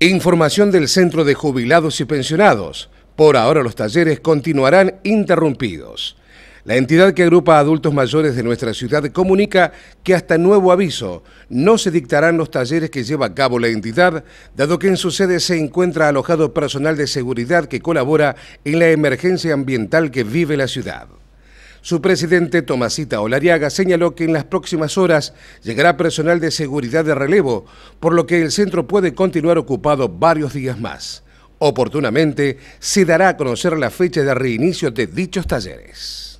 Información del Centro de Jubilados y Pensionados. Por ahora los talleres continuarán interrumpidos. La entidad que agrupa adultos mayores de nuestra ciudad comunica que hasta nuevo aviso no se dictarán los talleres que lleva a cabo la entidad, dado que en su sede se encuentra alojado personal de seguridad que colabora en la emergencia ambiental que vive la ciudad. Su presidente, Tomasita Olariaga, señaló que en las próximas horas llegará personal de seguridad de relevo, por lo que el centro puede continuar ocupado varios días más. Oportunamente, se dará a conocer la fecha de reinicio de dichos talleres.